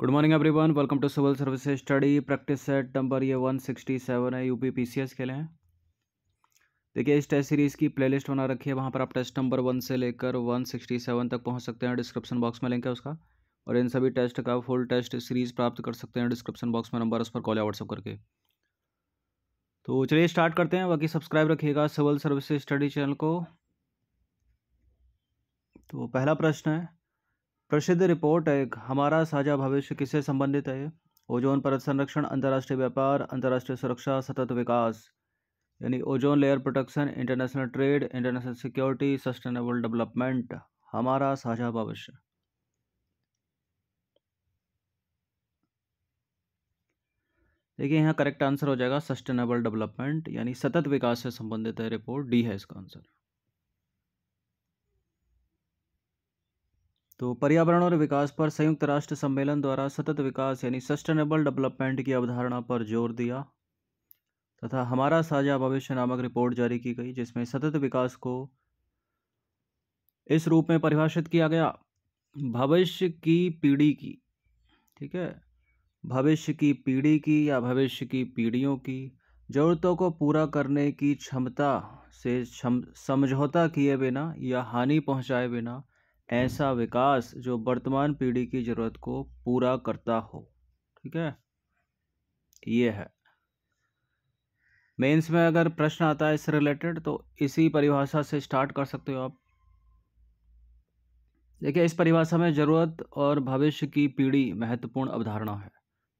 good morning everyone welcome to civil service study practice set number ये seven है UP PCS खेले हैं देखिए इस टेस्ट सीरीज़ की प्लेलिस्ट बना रखी है वहाँ पर आप टेस्ट नंबर वन से लेकर वन सिक्सटी सेवन तक पहुँच सकते हैं डिस्क्रिप्शन बॉक्स में लिंक है उसका और इन सभी टेस्ट का फुल टेस्ट सीरीज़ प्राप्त कर सकते हैं डिस्क्रिप्शन बॉक्स में नंबर उस पर कॉल या व्हाट्सअप करके तो चलिए स्टार्ट करते हैं बाकी सब्सक्राइब रखिएगा सिविल सर्विस स्टडी चैनल को तो पहला प्रश्न है प्रसिद्ध रिपोर्ट है हमारा साझा भविष्य किससे संबंधित है ओजोन परत संरक्षण अंतर्राष्ट्रीय व्यापार अंतर्राष्ट्रीय सुरक्षा सतत विकास यानी ozone layer protection international trade international security sustainable development हमारा साझा भविष्य देखिए यहाँ करेक्ट आंसर हो जाएगा सस्टेनेबल डेवलपमेंट यानी सतत विकास से संबंधित है रिपोर्ट डी है इसका आंसर तो पर्यावरण और विकास पर संयुक्त राष्ट्र सम्मेलन द्वारा सतत विकास यानी सस्टेनेबल डेवलपमेंट की अवधारणा पर जोर दिया तथा हमारा साझा भविष्य नामक रिपोर्ट जारी की गई जिसमें सतत विकास को इस रूप में परिभाषित किया गया भविष्य की पीढ़ी की ठीक है भविष्य की पीढ़ी की या भविष्य की पीढ़ियों की ज़रूरतों को पूरा करने की क्षमता से समझौता किए बिना या हानि पहुंचाए बिना ऐसा विकास जो वर्तमान पीढ़ी की ज़रूरत को पूरा करता हो ठीक है ये है मेंस में अगर प्रश्न आता है इससे रिलेटेड तो इसी परिभाषा से स्टार्ट कर सकते हो आप देखिए इस परिभाषा में ज़रूरत और भविष्य की पीढ़ी महत्वपूर्ण अवधारणा है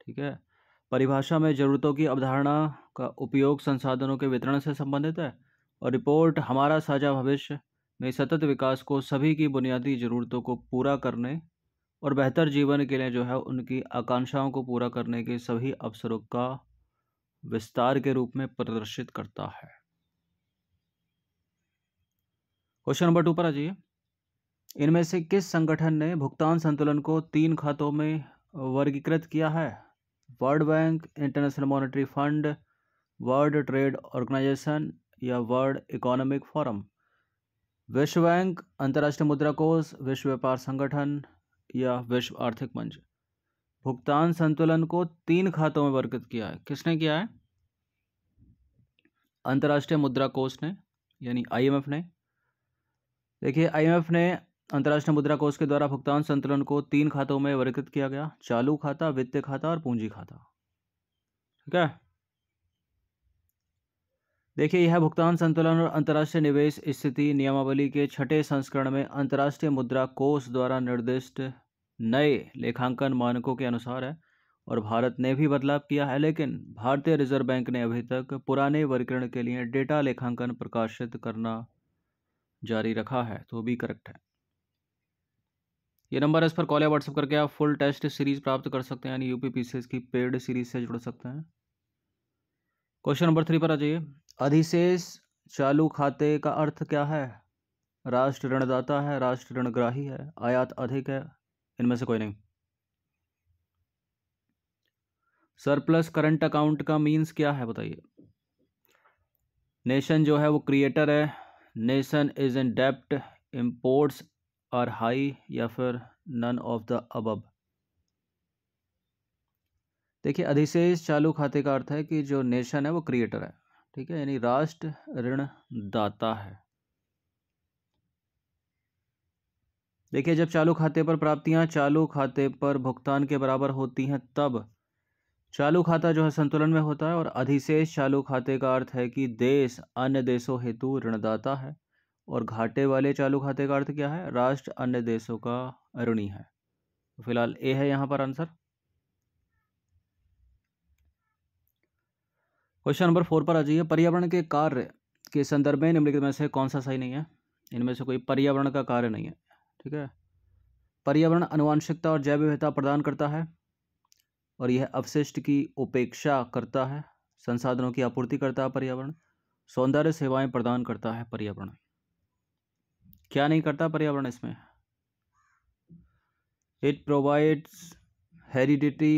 ठीक है परिभाषा में ज़रूरतों की अवधारणा का उपयोग संसाधनों के वितरण से संबंधित है और रिपोर्ट हमारा साझा भविष्य में सतत विकास को सभी की बुनियादी ज़रूरतों को पूरा करने और बेहतर जीवन के लिए जो है उनकी आकांक्षाओं को पूरा करने के सभी अवसरों का विस्तार के रूप में प्रदर्शित करता है क्वेश्चन नंबर टू पर आ जाइए इनमें से किस संगठन ने भुगतान संतुलन को तीन खातों में वर्गीकृत किया है world Bank International monetary Fund World Trade Organization या वर्ल्ड इकोनॉमिक फोरम विश्व बैंक अंतर्राष्ट्रीय मुद्रा कोष विश्व व्यापार संगठन या विश्व आर्थिक मंच भुगतान संतुलन को तीन खातों में वर्गित किया है किसने किया है अंतर्राष्ट्रीय मुद्रा कोष ने यानी आईएमएफ ने देखिए आईएमएफ ने अंतर्राष्ट्रीय मुद्रा कोष के द्वारा भुगतान संतुलन को तीन खातों में वर्गित किया गया चालू खाता वित्तीय खाता और पूंजी खाता ठीक है देखिए यह भुगतान संतुलन और अंतर्राष्ट्रीय निवेश स्थिति नियमावली के छठे संस्करण में अंतर्राष्ट्रीय मुद्रा कोष द्वारा निर्दिष्ट नए लेखांकन मानकों के अनुसार है और भारत ने भी बदलाव किया है लेकिन भारतीय रिजर्व बैंक ने अभी तक पुराने वर्गीकरण के लिए डेटा लेखांकन प्रकाशित करना जारी रखा है तो भी करेक्ट है ये नंबर इस पर कॉल या व्हाट्सअप करके आप फुल टेस्ट सीरीज प्राप्त कर सकते हैं यानी यूपी पीसीएस की पेड सीरीज से जुड़ सकते हैं क्वेश्चन नंबर थ्री पर आ जाइए अधिशेष चालू खाते का अर्थ क्या है राष्ट्र ऋणदाता है राष्ट्र ऋणग्राही है आयात अधिक है इनमें से कोई नहीं सरप्लस करंट अकाउंट का मींस क्या है बताइए नेशन जो है वो क्रिएटर है नेशन इज इन डेप्ट इम्पोर्ट्स आर हाई या फिर नन ऑफ द अबब देखिए अधिशेष चालू खाते का अर्थ है कि जो नेशन है वो क्रिएटर है ठीक है यानी राष्ट्र ऋण दाता है देखिए जब चालू खाते पर प्राप्तियां चालू खाते पर भुगतान के बराबर होती हैं तब चालू खाता जो है संतुलन में होता है और अधिशेष चालू खाते का अर्थ है कि देश अन्य देशों हेतु ऋणदाता है और घाटे वाले चालू खाते का अर्थ क्या है राष्ट्र अन्य देशों का ऋणी है तो फिलहाल ए है यहाँ पर आंसर क्वेश्चन नंबर फोर पर आ जाइए पर्यावरण के कार्य के संदर्भ में निम्नलिखित में से कौन सा सही नहीं है इनमें से कोई पर्यावरण का कार्य नहीं है ठीक है पर्यावरण अनुवांशिकता और जैव विविधता प्रदान करता है और यह अवशिष्ट की उपेक्षा करता है संसाधनों की आपूर्ति करता है पर्यावरण सौंदर्य सेवाएं प्रदान करता है पर्यावरण क्या नहीं करता पर्यावरण इसमें it provides heredity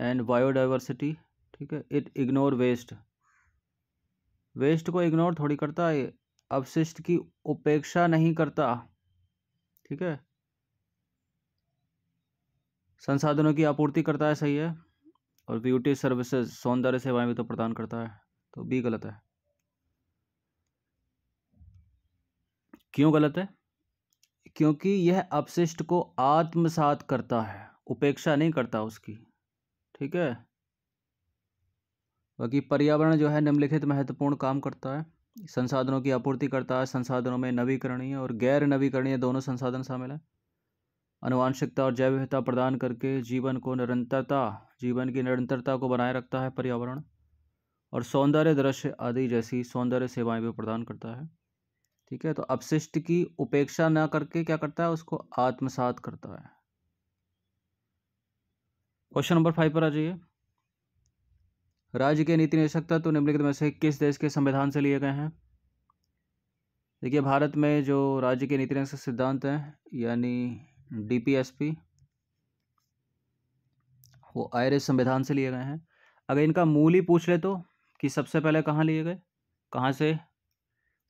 and biodiversity ठीक है इट इग्नोर वेस्ट वेस्ट को इग्नोर थोड़ी करता है अपशिष्ट की उपेक्षा नहीं करता ठीक है संसाधनों की आपूर्ति करता है सही है और ब्यूटी सर्विसेज सौंदर्य सेवाएं भी तो प्रदान करता है तो बी गलत है क्यों गलत है क्योंकि यह अपशिष्ट को आत्मसात करता है उपेक्षा नहीं करता उसकी ठीक है बाकी पर्यावरण जो है निम्नलिखित महत्वपूर्ण काम करता है संसाधनों की आपूर्ति करता है संसाधनों में नवीकरणीय और गैर नवीकरणीय दोनों संसाधन शामिल हैं अनुवांशिकता और जैव विविधता प्रदान करके जीवन को निरंतरता जीवन की निरंतरता को बनाए रखता है पर्यावरण और सौंदर्य दृश्य आदि जैसी सौंदर्य सेवाएं भी प्रदान करता है ठीक है तो अपशिष्ट की उपेक्षा न करके क्या करता है उसको आत्मसात करता है क्वेश्चन नंबर फाइव पर आ जाइए राज्य के नीति निर्देशक तत्व तो निम्नलिखित में से किस देश के संविधान से लिए गए हैं देखिए भारत में जो राज्य के नीति निर्देशक सिद्धांत हैं यानी डीपीएसपी वो आयरिस संविधान से लिए गए हैं अगर इनका मूल ही पूछ ले तो कि सबसे पहले कहाँ लिए गए कहाँ से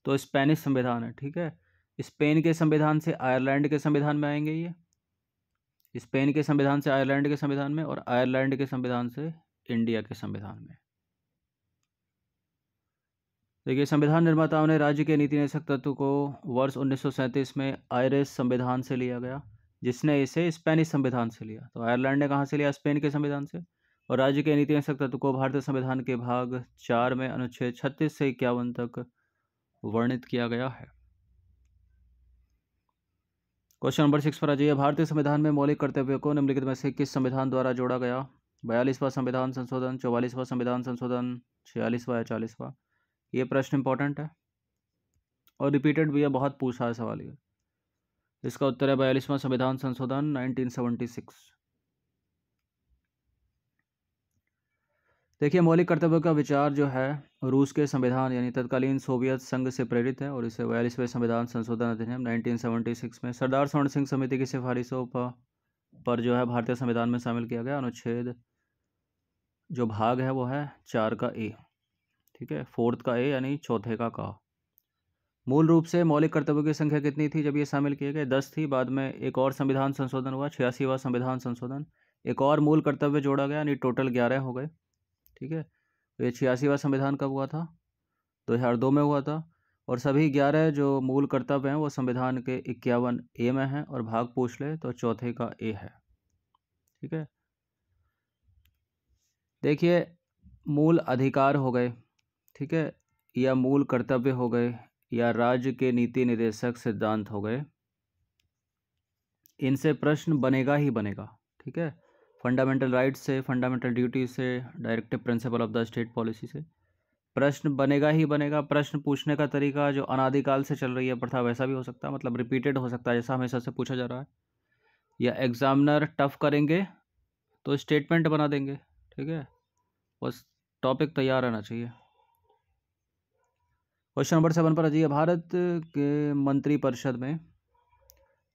तो स्पेनिश संविधान है ठीक है स्पेन के संविधान से आयरलैंड के संविधान में आएंगे ये स्पेन के संविधान से आयरलैंड के संविधान में और आयरलैंड के संविधान से इंडिया के संविधान में देखिए संविधान निर्माताओं ने राज्य के नीति निषक तत्व को वर्ष 1937 में आयरिश संविधान से लिया गया जिसने इसे स्पेनिश संविधान से लिया तो आयरलैंड ने कहाँ से लिया स्पेन के संविधान से और राज्य के नीति निषक तत्व को भारतीय संविधान के भाग चार में अनुच्छेद छत्तीस से इक्यावन तक वर्णित किया गया है क्वेश्चन नंबर सिक्स पर आ जाइए भारतीय संविधान में मौलिक कर्तव्य को निम्नलिखित में से किस संविधान द्वारा जोड़ा गया बयालीसवा संविधान संशोधन चौवालीसवा संविधान संशोधन छियालीसवा या चालीसवा ये प्रश्न इंपॉर्टेंट है और रिपीटेड भी है बहुत पूछा है सवाल ये इसका उत्तर है बयालीसवां संविधान संशोधन सिक्स देखिए मौलिक कर्तव्य का विचार जो है रूस के संविधान यानी तत्कालीन सोवियत संघ से प्रेरित है और इसे बयालीसवें संविधान संशोधन अधिनियम 1976 में सरदार स्वर्ण सिंह समिति की सिफारिशों पर जो है भारतीय संविधान में शामिल किया गया अनुच्छेद जो भाग है वो है चार का ए ठीक है फोर्थ का ए यानी चौथे का का मूल रूप से मौलिक कर्तव्यों की संख्या कितनी थी जब ये शामिल किए गए दस थी बाद में एक और संविधान संशोधन हुआ छियासीवा संविधान संशोधन एक और मूल कर्तव्य जोड़ा गया यानी टोटल ग्यारह हो गए ठीक है तो ये छियासीवा संविधान कब हुआ था दो हज़ार दो में हुआ था और सभी ग्यारह जो मूल कर्तव्य हैं वो संविधान के इक्यावन ए में हैं और भाग पूछ ले तो चौथे का ए है ठीक है देखिए मूल अधिकार हो गए ठीक है या मूल कर्तव्य हो गए या राज्य के नीति निर्देशक सिद्धांत हो गए इनसे प्रश्न बनेगा ही बनेगा ठीक है फंडामेंटल राइट से फंडामेंटल ड्यूटी से directive principle of the state policy से प्रश्न बनेगा ही बनेगा प्रश्न पूछने का तरीका जो अनादिकाल से चल रही है प्रथा वैसा भी हो सकता है मतलब रिपीटेड हो सकता है जैसा हमेशा से पूछा जा रहा है या एग्जामिनर टफ करेंगे तो स्टेटमेंट बना देंगे ठीक है बस टॉपिक तैयार रहना चाहिए क्वेश्चन नंबर सेवन पर आजिए भारत के मंत्री परिषद में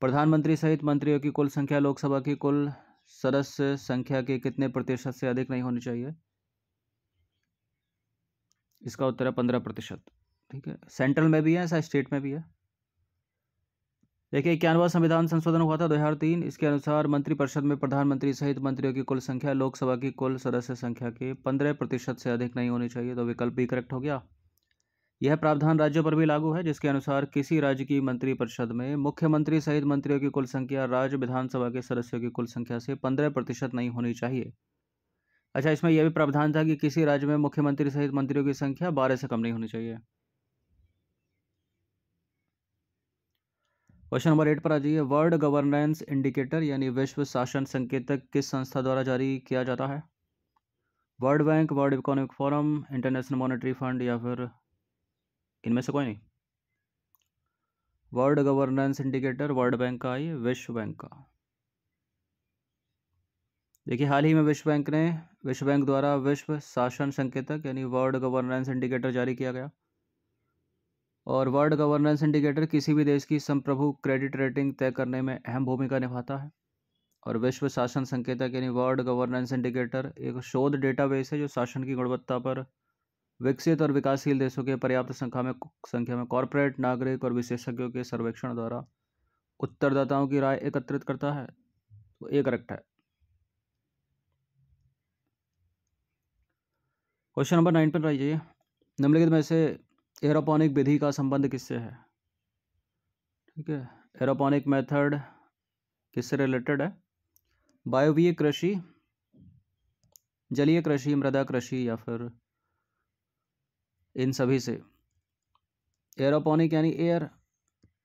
प्रधानमंत्री सहित मंत्रियों की कुल संख्या लोकसभा की कुल सदस्य संख्या के कितने प्रतिशत से अधिक नहीं होनी चाहिए इसका उत्तर है पंद्रह प्रतिशत ठीक है सेंट्रल में भी है ऐसा स्टेट में भी है देखिए इक्यानवा संविधान संशोधन हुआ था तीन इसके अनुसार मंत्रिपरिषद में प्रधानमंत्री सहित मंत्रियों की कुल संख्या लोकसभा की कुल सदस्य संख्या के पंद्रह प्रतिशत से अधिक नहीं होनी चाहिए तो विकल्प भी करेक्ट हो गया यह प्रावधान राज्यों पर भी लागू है जिसके अनुसार किसी राज्य की मंत्रिपरिषद में मुख्यमंत्री सहित मंत्रियों की कुल संख्या राज्य विधानसभा के सदस्यों की कुल संख्या से पंद्रह प्रतिशत नहीं होनी चाहिए अच्छा इसमें यह भी प्रावधान था कि किसी राज्य में मुख्यमंत्री सहित मंत्रियों की संख्या बारह से कम नहीं होनी चाहिए क्वेश्चन नंबर एट पर आ जाइए वर्ल्ड गवर्नेंस इंडिकेटर यानी विश्व शासन संकेतक किस संस्था द्वारा जारी किया जाता है world bank world economic forum international monetary fund या फिर इनमें से कोई नहीं world governance indicator world bank का ये विश्व बैंक का देखिए हाल ही में विश्व बैंक ने विश्व बैंक द्वारा विश्व शासन संकेतक यानी वर्ल्ड गवर्नेंस इंडिकेटर जारी किया गया और वर्ल्ड गवर्नेंस इंडिकेटर किसी भी देश की संप्रभु क्रेडिट रेटिंग तय करने में अहम भूमिका निभाता है और विश्व शासन संकेतक यानी वर्ल्ड गवर्नेंस इंडिकेटर एक शोध डेटाबेस है जो शासन की गुणवत्ता पर विकसित और विकासशील देशों के पर्याप्त संख्या में संख्या में कॉरपोरेट नागरिक और विशेषज्ञों के सर्वेक्षण द्वारा उत्तरदाताओं की राय एकत्रित करता है तो एक करेक्ट है क्वेश्चन नंबर नाइन पर आइए निम्नलिखित में से एरोपोनिक विधि का संबंध किससे है ठीक है एरोपोनिक मेथड किससे रिलेटेड है वायवीय कृषि जलीय कृषि मृदा कृषि या फिर इन सभी से एरोपोनिक यानी एयर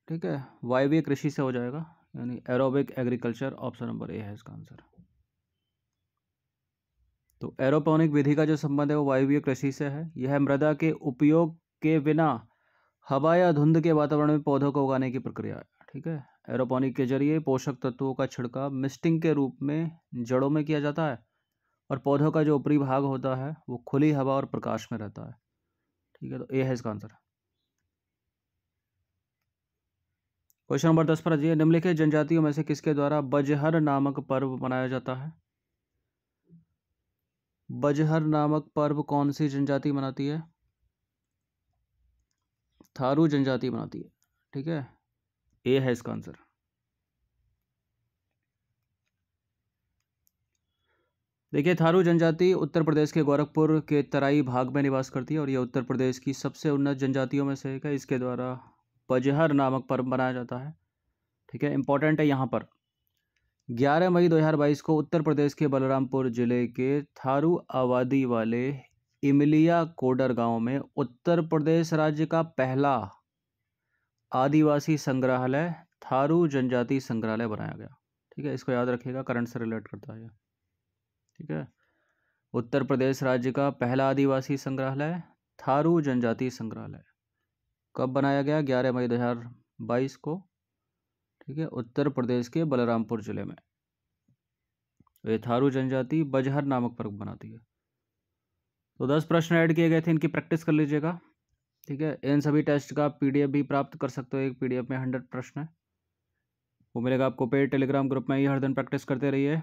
ठीक है वायवीय कृषि से हो जाएगा यानी aerobic agriculture option number A है इसका आंसर तो एरोपोनिक विधि का जो संबंध है वो वायवीय कृषि से है यह मृदा के उपयोग के बिना हवा या धुंध के वातावरण में पौधों को उगाने की प्रक्रिया ठीक है एरोपोनिक के जरिए पोषक तत्वों का छिड़काव मिस्टिंग के रूप में जड़ों में किया जाता है और पौधों का जो ऊपरी भाग होता है वो खुली हवा और प्रकाश में रहता है ठीक है तो ए है इसका आंसर क्वेश्चन नंबर दस पर जी निम्नलिखित जनजातियों में से किसके द्वारा बजहर नामक पर्व मनाया जाता है बजहर नामक पर्व कौन सी जनजाति मनाती है थारू जनजाति बनाती है ठीक है ए है इसका आंसर देखिए थारू जनजाति उत्तर प्रदेश के गोरखपुर के तराई भाग में निवास करती है और यह उत्तर प्रदेश की सबसे उन्नत जनजातियों में से एक है इसके द्वारा बजहर नामक पर्व मनाया जाता है ठीक है इंपॉर्टेंट है यहाँ पर 11 मई 2022 को उत्तर प्रदेश के बलरामपुर जिले के थारू आबादी वाले इमलिया कोडरगांव में उत्तर प्रदेश राज्य का पहला आदिवासी संग्रहालय थारू जनजाति संग्रहालय बनाया गया ठीक है इसको याद रखिएगा करंट से रिलेट करता है ठीक है उत्तर प्रदेश राज्य का पहला आदिवासी संग्रहालय थारू जनजाति संग्रहालय कब बनाया गया ग्यारह मई दो हजार बाईस को ठीक है उत्तर प्रदेश के बलरामपुर जिले में ये थारू जनजाति बजहर नामक पर्व बनाती है तो दस प्रश्न ऐड किए गए थे इनकी प्रैक्टिस कर लीजिएगा ठीक है इन सभी टेस्ट का पीडीएफ भी प्राप्त कर सकते हो एक पीडीएफ में हंड्रेड प्रश्न है वो मिलेगा आपको पेड टेलीग्राम ग्रुप में ही हर दिन प्रैक्टिस करते रहिए